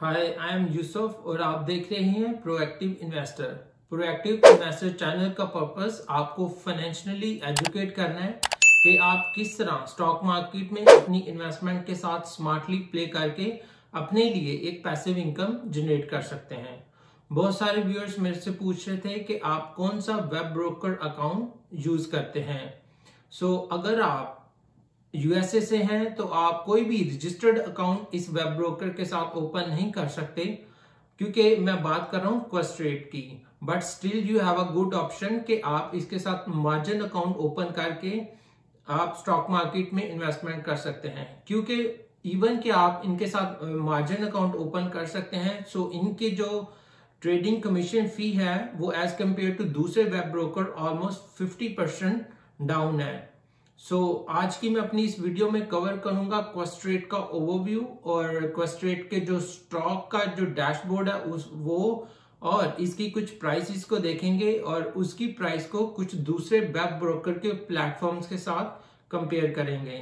hi I am Yusuf और आप देख रहे हैं proactive investor proactive investor channel का पर्पस आपको फाइनेंशियली एजुकेट करना है कि आप किस तरह स्टॉक मार्केट में अपनी इन्वेस्टमेंट के साथ स्मार्टली प्ले करके अपने लिए एक पैसिव इनकम जनरेट कर सकते हैं बहुत सारे व्यूअर्स मेरे से पूछ रहे थे कि आप कौन सा वेब ब्रोकर अकाउंट यूज करते हैं सो so, अगर आप यूएसए से हैं तो आप कोई भी रजिस्टर्ड अकाउंट इस वेब ब्रोकर के साथ ओपन नहीं कर सकते क्योंकि मैं बात कर रहा हूं फर्स्ट रेट की but still you have a good option कि आप इसके साथ मार्जिन अकाउंट ओपन करके आप स्टॉक मार्केट में इन्वेस्टमेंट कर सकते हैं क्योंकि इवन कि आप इनके साथ मार्जिन अकाउंट ओपन कर सकते हैं सो so इनके जो ट्रेडिंग कमीशन फी है वो एज कंपेयर टू दूसरे web broker almost fifty percent down है सो so, आज की मैं अपनी इस वीडियो में कवर करूंगा क्वेस्ट्रेट का ओवरव्यू और क्वेस्ट्रेट के जो स्टॉक का जो डैशबोर्ड है उस वो और इसकी कुछ प्राइसेस को देखेंगे और उसकी प्राइस को कुछ दूसरे वेब ब्रोकर के प्लेटफॉर्म्स के साथ कंपेयर करेंगे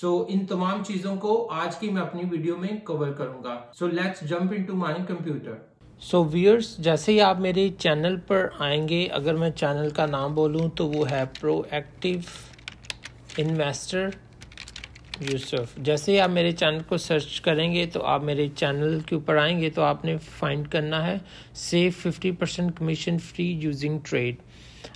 सो so, इन तमाम चीजों को आज की मैं अपनी वीडियो में कवर करूंगा so let's jump into computer so viewers जैसे ही आप मेरे चैनल पर आएंगे अगर मैं चैनल का नाम बोलूं तो वो है प्रोएक्टिव इन्वेस्टर यूसुफ जैसे ही आप मेरे चैनल को सर्च करेंगे तो आप मेरे चैनल के ऊपर आएंगे तो आपने फाइंड करना है save fifty percent commission free using trade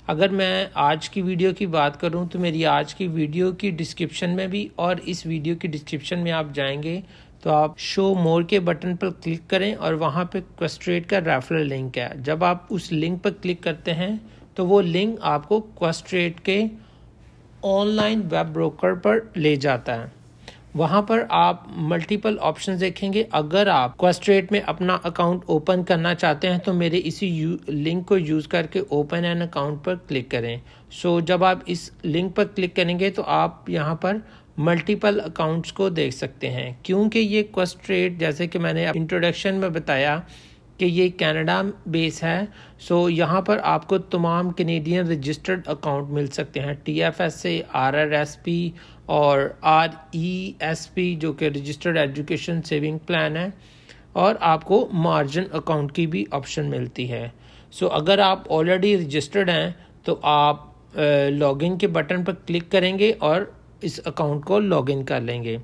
अगर मैं आज की वीडियो की बात करूं तो मेरी आज की वीडियो की डिस्क्रिप्शन में भी और इस वीडियो की डिस्क्रिप्शन में आप जाएंगे तो आप शो मोर के बटन पर क्लिक करें और वहाँ पर क्वेस्ट्रेड का रेफरल लिंक है जब आप उस लिंक पर क्लिक करते हैं तो वो लिंक आपको क्वेस्ट्रेड के ऑनलाइन वेब ब्रोकर पर ले जाता है वहाँ पर आप मल्टीपल ऑप्शंस देखेंगे अगर आप क्वेस्ट्रेट में अपना अकाउंट ओपन करना चाहते हैं तो मेरे इसी लिंक को यूज़ करके ओपन एन अकाउंट पर क्लिक करें सो so, जब आप इस लिंक पर क्लिक करेंगे तो आप यहाँ पर मल्टीपल अकाउंट्स को देख सकते हैं क्योंकि ये क्वेस्ट्रेट जैसे कि मैंने इंट्रोडक्शन में बताया कि ये कनाडा बेस है सो यहाँ पर आपको तमाम कनेडियन रजिस्टर्ड अकाउंट मिल सकते हैं टी एफ एस से आर आर एस पी और आर ई एस पी जो कि रजिस्टर्ड एजुकेशन सेविंग प्लान है और आपको मार्जिन अकाउंट की भी ऑप्शन मिलती है सो अगर आप ऑलरेडी रजिस्टर्ड हैं तो आप लॉगिन के बटन पर क्लिक करेंगे और इस अकाउंट को लॉगिन कर लेंगे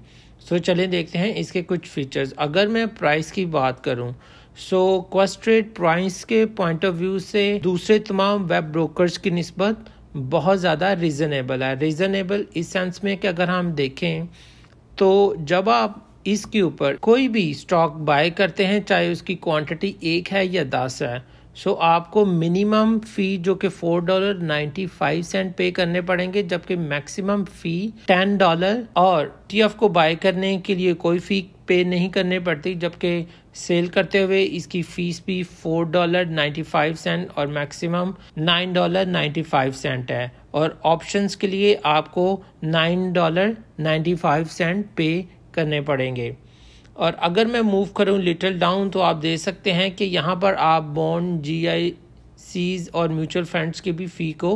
सो चलें देखते हैं इसके कुछ फीचर्स अगर मैं प्राइस की बात करूं सो क्वेस्ट्रेट प्राइस के पॉइंट ऑफ व्यू से दूसरे तमाम वेब ब्रोकर्स की नस्बत बहुत ज़्यादा रीज़नेबल है रीज़नेबल इस सेंस में कि अगर हम देखें तो जब आप इसके ऊपर कोई भी स्टॉक बाय करते हैं चाहे उसकी क्वांटिटी एक है या दस है सो आपको मिनिमम फ़ी जो कि four dollar ninety five cent pay करने पड़ेंगे जबकि मैक्सिमम फ़ी टेन डॉलर और टी एफ को बाय करने के लिए कोई फ़ी पे नहीं करने पड़ती जबकि सेल करते हुए इसकी फ़ीस भी four dollar ninety five cent और maximum nine dollar ninety five cent है और ऑप्शंस के लिए आपको nine dollar ninety five cent pay करने पड़ेंगे और अगर मैं मूव करूं लिटिल डाउन तो आप देख सकते हैं कि यहाँ पर आप बॉन्ड जी आई सीज और म्यूचुअल फंड्स की भी फ़ी को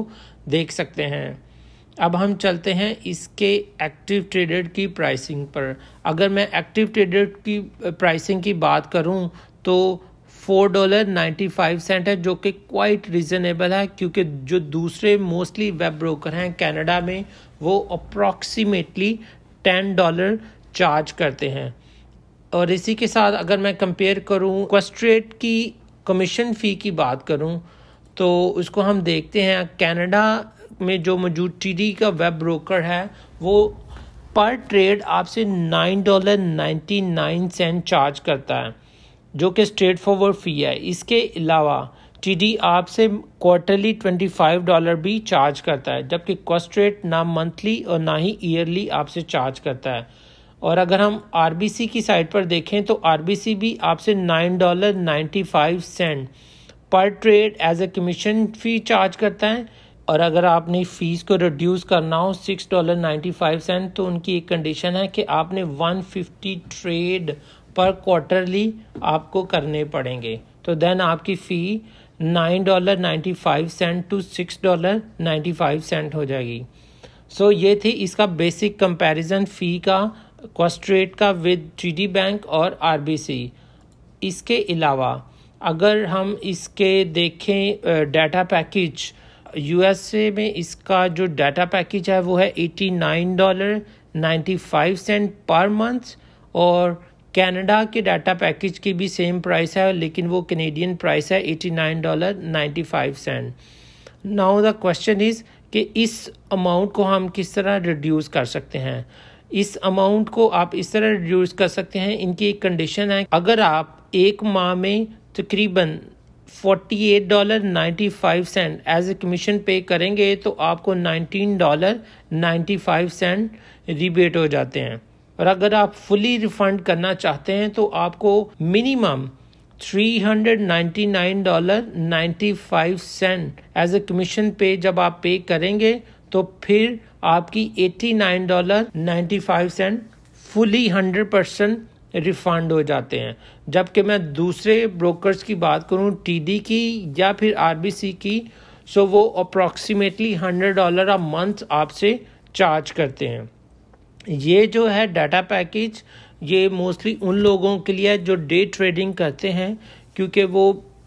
देख सकते हैं अब हम चलते हैं इसके एक्टिव ट्रेडेड की प्राइसिंग पर अगर मैं एक्टिव ट्रेडेड की प्राइसिंग की बात करूं तो four dollar ninety five cent है जो कि क्वाइट रिजनेबल है क्योंकि जो दूसरे मोस्टली वेब ब्रोकर हैं कनाडा में वो अप्रॉक्सीमेटली टेन डॉलर चार्ज करते हैं और इसी के साथ अगर मैं कंपेयर करूं क्वस्ट्रेट की कमीशन फ़ी की बात करूं तो उसको हम देखते हैं कनाडा में जो मौजूद टी का वेब ब्रोकर है वो पर ट्रेड आपसे nine dollar ninety nine cent charge करता है जो कि स्ट्रेट फॉरवर्ड फ़ी है इसके अलावा टी आपसे क्वार्टरली ट्वेंटी फाइव डॉलर भी चार्ज करता है जबकि रेट ना मंथली और ना ही ईयरली आपसे चार्ज करता है और अगर हम आर की साइट पर देखें तो आर भी आपसे nine dollar ninety five cent per trade as a commission fee charge करता है और अगर आपने फ़ीस को रिड्यूस करना हो six dollar ninety five cent तो उनकी एक कंडीशन है कि आपने one fifty trade per quarterly आपको करने पड़ेंगे तो देन आपकी fee nine dollar ninety five cent to six dollar ninety five cent हो जाएगी सो so, ये थी इसका बेसिक कंपैरिजन फ़ी का कॉस्ट्रेट का विद टी बैंक और आरबीसी इसके अलावा अगर हम इसके देखें डाटा uh, पैकेज यूएसए में इसका जो डाटा पैकेज है वो है eighty nine dollar ninety five cent per month और कनाडा के डाटा पैकेज की भी सेम प्राइस है लेकिन वो कनेडियन प्राइस है eighty nine dollar ninety five cent now the question is कि इस अमाउंट को हम किस तरह रिड्यूस कर सकते हैं इस अमाउंट को आप इस तरह रिड्यूस कर सकते हैं इनकी एक कंडीशन है अगर आप एक माह में तकरीबन forty eight dollar ninety five cent as a commission pay करेंगे तो आपको nineteen dollar ninety five cent rebate हो जाते हैं और अगर आप फुली रिफंड करना चाहते हैं तो आपको minimum three hundred ninety nine dollar ninety five cent as a commission pay जब आप पे करेंगे तो फिर आपकी eighty nine dollar ninety five cent fully hundred percent refund हो जाते हैं जबकि मैं दूसरे ब्रोकर्स की बात करूं टीडी की या फिर आरबीसी की सो वो approximately hundred dollar a month आपसे चार्ज करते हैं ये जो है डाटा पैकेज ये मोस्टली उन लोगों के लिए जो डे ट्रेडिंग करते हैं क्योंकि वो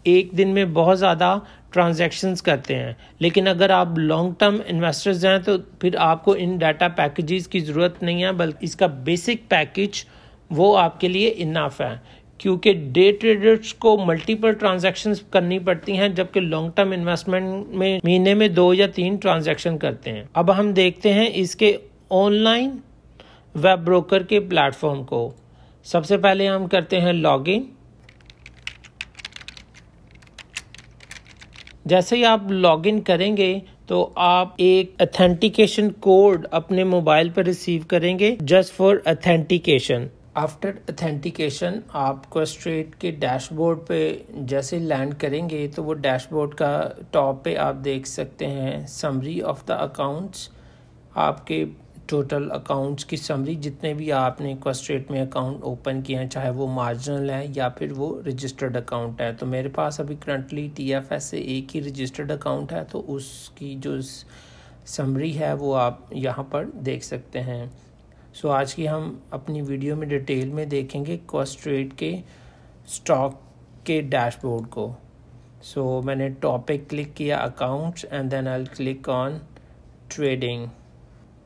एक दिन में बहुत ज़्यादा ट्रांजैक्शंस करते हैं लेकिन अगर आप लॉन्ग टर्म इन्वेस्टर्स हैं तो फिर आपको इन डाटा पैकेजेस की ज़रूरत नहीं है बल्कि इसका बेसिक पैकेज वो आपके लिए इनाफ है क्योंकि डे ट्रेडर्स को मल्टीपल ट्रांजेक्शन करनी पड़ती हैं जबकि लॉन्ग टर्म इन्वेस्टमेंट में महीने में दो या तीन ट्रांजेक्शन करते हैं अब हम देखते हैं इसके ऑनलाइन वेब ब्रोकर के प्लेटफॉर्म को सबसे पहले हम करते हैं लॉगिन जैसे ही आप लॉगिन करेंगे तो आप एक अथेंटिकेशन कोड अपने मोबाइल पर रिसीव करेंगे just for authentication after authentication आप क्वेस्ट्रेट के डैशबोर्ड पे जैसे लैंड करेंगे तो वो डैशबोर्ड का टॉप पे आप देख सकते हैं समरी ऑफ द अकाउंट्स आपके टोटल अकाउंट्स की समरी जितने भी आपने क्वेस्ट्रेट में अकाउंट ओपन किए हैं चाहे वो मार्जिनल है या फिर वो रजिस्टर्ड अकाउंट है तो मेरे पास अभी करंटली टी एफ एस से एक ही रजिस्टर्ड अकाउंट है तो उसकी जो समरी है वो आप यहाँ पर देख सकते हैं सो so, आज की हम अपनी वीडियो में डिटेल में देखेंगे कॉस्ट्रेट के स्टॉक के डैशबोर्ड को सो so, मैंने टॉपिक क्लिक किया accounts and then I click on trading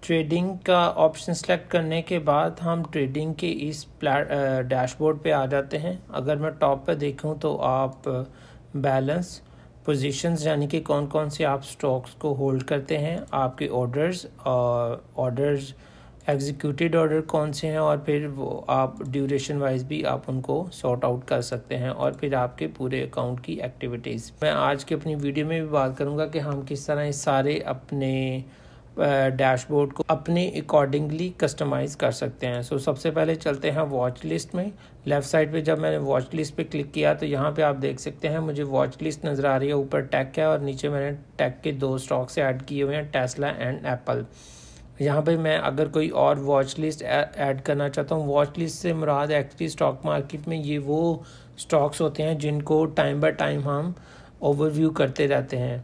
trading का ऑप्शन सेलेक्ट करने के बाद हम ट्रेडिंग के इस डैशबोर्ड पे आ जाते हैं अगर मैं टॉप पे देखूं तो आप बैलेंस पोजीशंस यानी कि कौन कौन से आप स्टॉक्स को होल्ड करते हैं आपके ऑर्डर्स और ऑर्डर्स एग्जीक्यूटिड ऑर्डर कौन से हैं और फिर वो आप ड्यूरेशन वाइज भी आप उनको सॉर्ट आउट कर सकते हैं और फिर आपके पूरे अकाउंट की एक्टिविटीज़ मैं आज की अपनी वीडियो में भी बात करूँगा कि हम किस तरह इस सारे अपने डैशबोर्ड को अपने अकॉर्डिंगली कस्टमाइज़ कर सकते हैं सो so, सबसे पहले चलते हैं वॉच लिस्ट में लेफ़्ट साइड पे जब मैंने वॉच लिस्ट पे क्लिक किया तो यहाँ पे आप देख सकते हैं मुझे वॉच लिस्ट नज़र आ रही है ऊपर टैक है और नीचे मैंने टैक के दो स्टॉक से ऐड किए हुए हैं टेस्ला एंड एप्पल यहाँ पे मैं अगर कोई और वॉच लिस्ट ऐड करना चाहता हूँ वॉच लिस्ट से मुराद एक्चुअली स्टॉक मार्केट में ये वो स्टॉक्स होते हैं जिनको टाइम बाय टाइम हम ओवरव्यू करते रहते हैं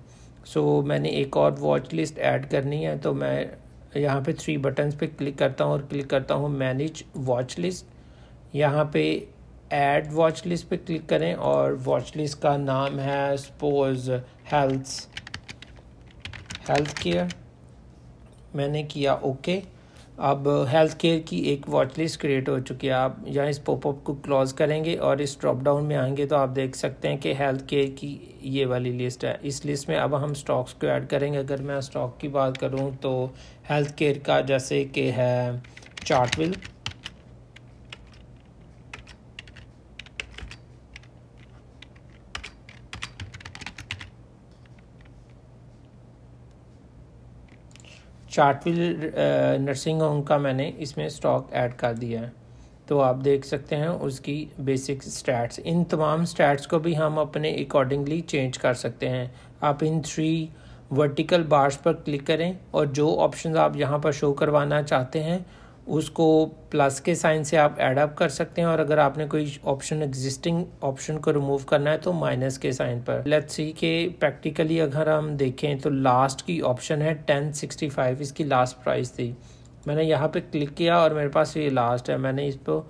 सो so, मैंने एक और वॉच लिस्ट ऐड करनी है तो मैं यहाँ पे थ्री बटन्स पे क्लिक करता हूँ और क्लिक करता हूँ मैनेज वॉच लिस्ट यहाँ पे ऐड वॉच लिस्ट पे क्लिक करें और वॉच लिस्ट का नाम है स्पोज़ हेल्थ हेल्थ केयर मैंने किया ओके अब हेल्थ केयर की एक वॉच लिस्ट क्रिएट हो चुकी है आप यहाँ इस पॉपअप को क्लोज करेंगे और इस ड्रॉप डाउन में आएंगे तो आप देख सकते हैं कि हेल्थ केयर की ये वाली लिस्ट है इस लिस्ट में अब हम स्टॉक्स को ऐड करेंगे अगर मैं स्टॉक की बात करूँ तो हेल्थ केयर का जैसे कि है चार्टविल चार्टविल नर्सिंग होम का मैंने इसमें स्टॉक ऐड कर दिया है तो आप देख सकते हैं उसकी बेसिक स्टैट्स इन तमाम स्टैट्स को भी हम अपने अकॉर्डिंगली चेंज कर सकते हैं आप इन थ्री वर्टिकल बार्स पर क्लिक करें और जो ऑप्शन आप यहाँ पर शो करवाना चाहते हैं उसको प्लस के साइन से आप ऐड अप कर सकते हैं और अगर आपने कोई ऑप्शन एग्जिस्टिंग ऑप्शन को रिमूव करना है तो माइनस के साइन पर लेट्स सी के प्रैक्टिकली अगर हम देखें तो लास्ट की ऑप्शन है टेन सिक्सटी फाइव इसकी लास्ट प्राइस थी मैंने यहाँ पे क्लिक किया और मेरे पास ये लास्ट है मैंने इस पर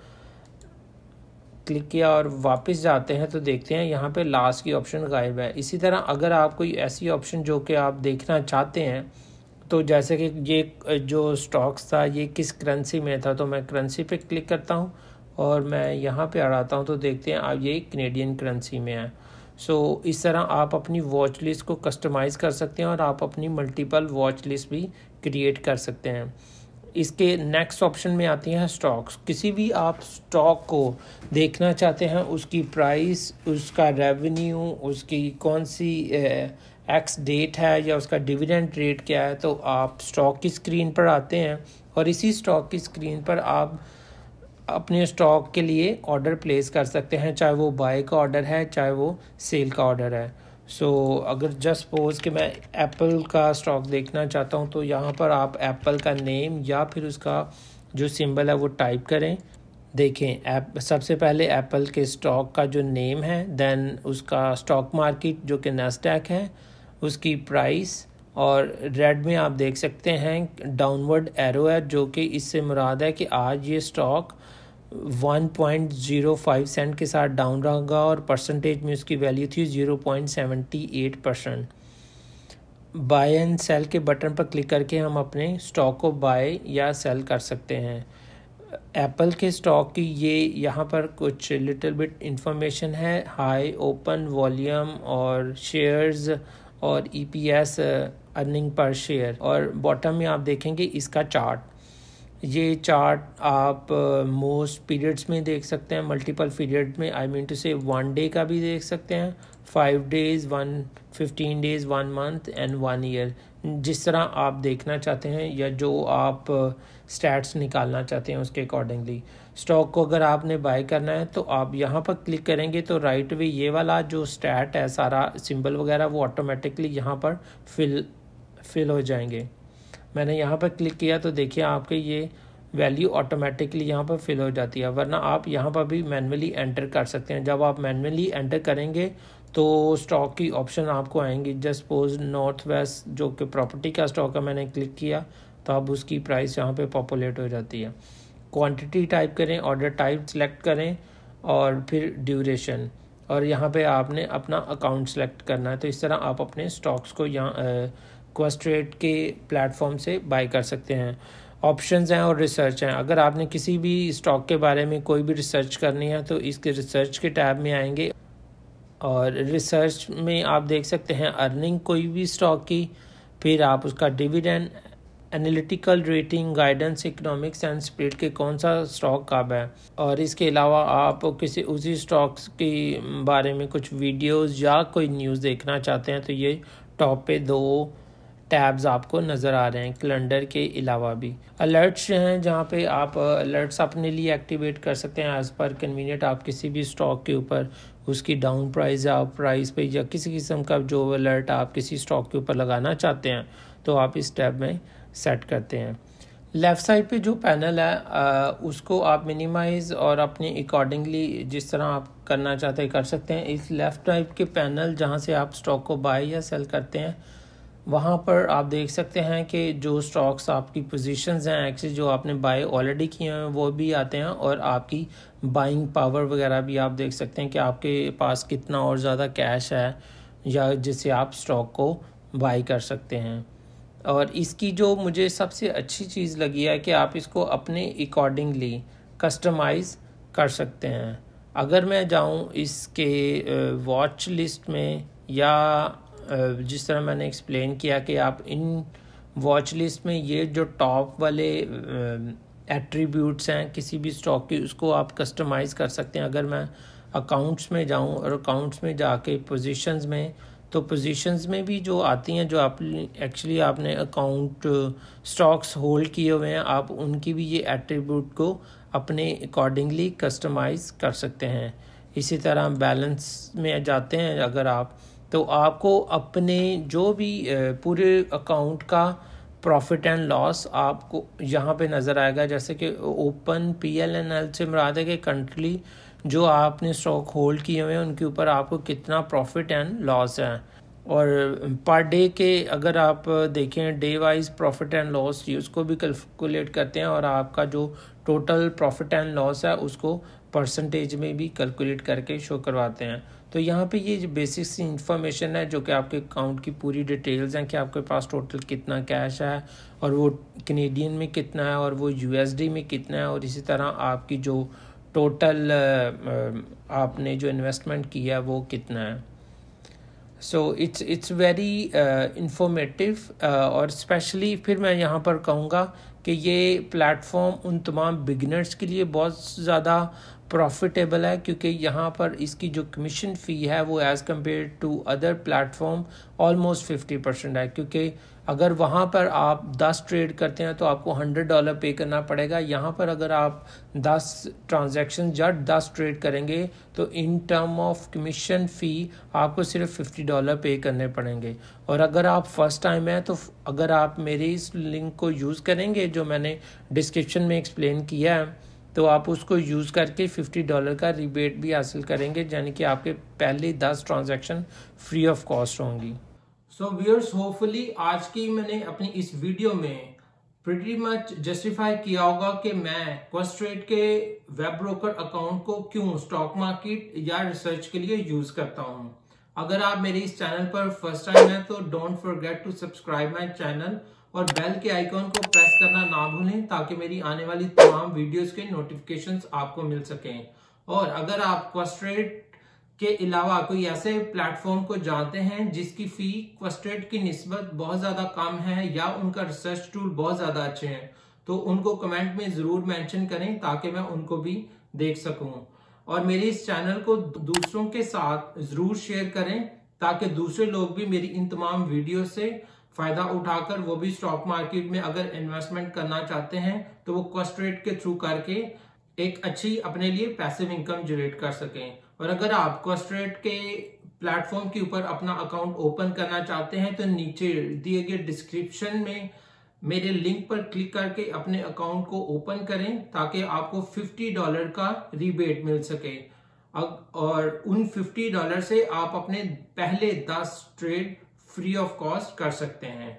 क्लिक किया और वापस जाते हैं तो देखते हैं यहाँ पर लास्ट की ऑप्शन गायब है इसी तरह अगर आप कोई ऐसी ऑप्शन जो कि आप देखना चाहते हैं तो जैसे कि ये जो स्टॉक्स था ये किस करेंसी में था तो मैं करेंसी पे क्लिक करता हूँ और मैं यहाँ पे जाता हूँ तो देखते हैं आप ये कनेडियन करेंसी में है सो so, इस तरह आप अपनी वॉच लिस्ट को कस्टमाइज़ कर सकते हैं और आप अपनी मल्टीपल वॉच लिस्ट भी क्रिएट कर सकते हैं इसके नेक्स्ट ऑप्शन में आती हैं स्टॉक्स किसी भी आप स्टॉक को देखना चाहते हैं उसकी प्राइस उसका रेवेन्यू उसकी कौन सी एक्स डेट है या उसका डिविडेंड रेट क्या है तो आप स्टॉक की स्क्रीन पर आते हैं और इसी स्टॉक की स्क्रीन पर आप अपने स्टॉक के लिए ऑर्डर प्लेस कर सकते हैं चाहे वो बाय का ऑर्डर है चाहे वो सेल का ऑर्डर है सो so, अगर जस्ट सपोज कि मैं एप्पल का स्टॉक देखना चाहता हूँ तो यहाँ पर आप एप्पल का नेम या फिर उसका जो सिंबल है वो टाइप करें देखें ऐप सबसे पहले एप्पल के स्टॉक का जो नेम है दैन उसका स्टॉक मार्केट जो कि नेस्टैक है उसकी प्राइस और रेड में आप देख सकते हैं डाउनवर्ड एरो है जो कि इससे मुराद है कि आज ये स्टॉक 1.05 सेंट के साथ डाउन रहा और परसेंटेज में उसकी वैल्यू थी 0.78 परसेंट बाय एंड सेल के बटन पर क्लिक करके हम अपने स्टॉक को बाय या सेल कर सकते हैं एप्पल के स्टॉक की ये यहाँ पर कुछ लिटिल बिट इंफॉर्मेशन है हाई ओपन वॉल्यूम और शेयर्स और E P S earning per share और बॉटम में आप देखेंगे इसका चार्ट ये चार्ट आप मोस्ट uh, पीरियड्स में देख सकते हैं मल्टीपल पीरियड में आई मीन टू से वन डे का भी देख सकते हैं five days one fifteen days one month and one year जिस तरह आप देखना चाहते हैं या जो आप स्टैट्स निकालना चाहते हैं उसके अकॉर्डिंगली स्टॉक को अगर आपने बाय करना है तो आप यहाँ पर क्लिक करेंगे तो राइट वे ये वाला जो स्टैट है सारा सिंबल वगैरह वो ऑटोमेटिकली यहाँ पर फिल फिल हो जाएंगे मैंने यहाँ पर क्लिक किया तो देखिए आपके ये वैल्यू ऑटोमेटिकली यहाँ पर फिल हो जाती है वरना आप यहाँ पर भी मैनुअली एंटर कर सकते हैं जब आप मैनुअली एंटर करेंगे तो स्टॉक की ऑप्शन आपको आएंगी जस्ट सपोज नॉर्थ वेस्ट जो कि प्रॉपर्टी का स्टॉक है मैंने क्लिक किया तो अब उसकी प्राइस यहाँ पे पॉपुलेट हो जाती है क्वांटिटी टाइप करें ऑर्डर टाइप सेलेक्ट करें और फिर ड्यूरेशन और यहाँ पे आपने अपना अकाउंट सेलेक्ट करना है तो इस तरह आप अपने स्टॉक्स को यहाँ क्वेस्ट्रेट के प्लेटफॉर्म से बाय कर सकते हैं ऑप्शंस हैं और रिसर्च हैं अगर आपने किसी भी स्टॉक के बारे में कोई भी रिसर्च करनी है तो इसके रिसर्च के टैब में आएंगे और रिसर्च में आप देख सकते हैं अर्निंग कोई भी स्टॉक की फिर आप उसका dividend analytical rating guidance economics and spread के कौन सा स्टॉक कब है और इसके अलावा आप किसी उसी स्टॉक्स के बारे में कुछ वीडियोस या कोई न्यूज़ देखना चाहते हैं तो ये टॉप पे दो टैब्स आपको नज़र आ रहे हैं कैलेंडर के अलावा भी अलर्ट्स हैं जहाँ पे आप अलर्ट्स अपने लिए एक्टिवेट कर सकते हैं एज़ पर कन्वीनियंट आप किसी भी स्टॉक के ऊपर उसकी डाउन प्राइस या प्राइस पे या किसी किस्म का जो अलर्ट आप किसी स्टॉक के ऊपर लगाना चाहते हैं तो आप इस टैब में सेट करते हैं लेफ़्ट साइड पे जो पैनल है आ, उसको आप मिनिमाइज़ और अपने अकॉर्डिंगली जिस तरह आप करना चाहते हैं कर सकते हैं इस लेफ़्ट टाइप के पैनल जहाँ से आप स्टॉक को बाय या सेल करते हैं वहाँ पर आप देख सकते हैं कि जो स्टॉक्स आपकी पोजीशंस हैं एक्सेस जो आपने बाय ऑलरेडी किए हैं वो भी आते हैं और आपकी बाइंग पावर वगैरह भी आप देख सकते हैं कि आपके पास कितना और ज़्यादा कैश है या जिससे आप स्टॉक को बाई कर सकते हैं और इसकी जो मुझे सबसे अच्छी चीज़ लगी है कि आप इसको अपने अकॉर्डिंगली कस्टमाइज़ कर सकते हैं अगर मैं जाऊं इसके वॉच लिस्ट में या जिस तरह मैंने एक्सप्लेन किया कि आप इन वॉच लिस्ट में ये जो टॉप वाले एट्रीब्यूट्स हैं किसी भी स्टॉक की उसको आप कस्टमाइज़ कर सकते हैं अगर मैं अकाउंट्स में जाऊं और अकाउंट्स में जाके पोजीशंस में तो पोजीशंस में भी जो आती हैं जो आप एक्चुअली आपने अकाउंट स्टॉक्स होल्ड किए हुए हैं आप उनकी भी ये एट्रीब्यूट को अपने अकॉर्डिंगली कस्टमाइज़ कर सकते हैं इसी तरह बैलेंस में जाते हैं अगर आप तो आपको अपने जो भी पूरे अकाउंट का प्रॉफिट एंड लॉस आपको यहाँ पे नज़र आएगा जैसे कि open P L N L से मुराद है कि कंट्री जो आपने स्टॉक होल्ड किए हुए हैं उनके ऊपर आपको कितना प्रॉफिट एंड लॉस है और पर डे के अगर आप देखें day wise profit and loss उसको भी कैलकुलेट करते हैं और आपका जो टोटल प्रॉफिट एंड लॉस है उसको परसेंटेज में भी कैलकुलेट करके शो करवाते हैं तो यहाँ पे ये जो बेसिक सी इंफॉर्मेशन है जो कि आपके अकाउंट की पूरी डिटेल्स हैं कि आपके पास टोटल कितना कैश है और वो कनेडियन में कितना है और वो यूएसडी में कितना है और इसी तरह आपकी जो टोटल आपने जो इन्वेस्टमेंट किया है वो कितना है so it's it's very informative और स्पेशली फिर मैं यहाँ पर कहूँगा कि ये प्लेटफॉर्म उन तमाम बिगनर्स के लिए बहुत ज़्यादा प्रॉफिटेबल है क्योंकि यहाँ पर इसकी जो कमीशन फ़ी है वो as compare to other platform almost fifty percent है क्योंकि अगर वहाँ पर आप दस ट्रेड करते हैं तो आपको हंड्रेड डॉलर पे करना पड़ेगा यहाँ पर अगर आप दस ट्रांजेक्शन जट दस ट्रेड करेंगे तो in term of commission fee आपको सिर्फ फिफ्टी डॉलर पे करने पड़ेंगे और अगर आप फर्स्ट टाइम हैं तो अगर आप मेरे इस लिंक को यूज़ करेंगे जो मैंने डिस्क्रिप्शन में एक्सप्लेन किया है तो आप उसको यूज़ करके फिफ्टी डॉलर का रिबेट भी हासिल करेंगे यानी कि आपके पहले दस ट्रांजेक्शन फ्री ऑफ कॉस्ट होंगी सो व्यूअर्स होपफुली आज की मैंने अपनी इस वीडियो में प्रिटी मच जस्टिफाई किया होगा कि मैं क्वेस्ट्रेट के वेब ब्रोकर अकाउंट को क्यों स्टॉक मार्केट या रिसर्च के लिए यूज करता हूं अगर आप मेरे इस चैनल पर फर्स्ट टाइम हैं तो don't forget to subscribe my channel और बेल के आइकॉन को प्रेस करना ना भूलें ताकि मेरी आने वाली तमाम वीडियोस के नोटिफिकेशंस आपको मिल सकें और अगर आप क्वस्ट्रेट के अलावा कोई ऐसे प्लेटफॉर्म को जानते हैं जिसकी फ़ी क्वस्ट्रेट की नस्बत बहुत ज़्यादा कम है या उनका रिसर्च टूल बहुत ज़्यादा अच्छे हैं तो उनको कमेंट में ज़रूर मैंशन करें ताकि मैं उनको भी देख सकूं और मेरे इस चैनल को दूसरों के साथ ज़रूर शेयर करें ताकि दूसरे लोग भी मेरी इन तमाम वीडियो से फायदा उठाकर वो भी स्टॉक मार्केट में अगर इन्वेस्टमेंट करना चाहते हैं तो वो कॉस्ट रेट के थ्रू करके एक अच्छी अपने लिए पैसिव इनकम जनरेट कर सकें और अगर आप कॉस्ट रेट के प्लेटफॉर्म के ऊपर अपना अकाउंट ओपन करना चाहते हैं तो नीचे दिए गए डिस्क्रिप्शन में मेरे लिंक पर क्लिक करके अपने अकाउंट को ओपन करें ताकि आपको 50 डॉलर का रिबेट मिल सके और उन 50 डॉलर से आप अपने पहले 10 ट्रेड फ्री ऑफ कॉस्ट कर सकते हैं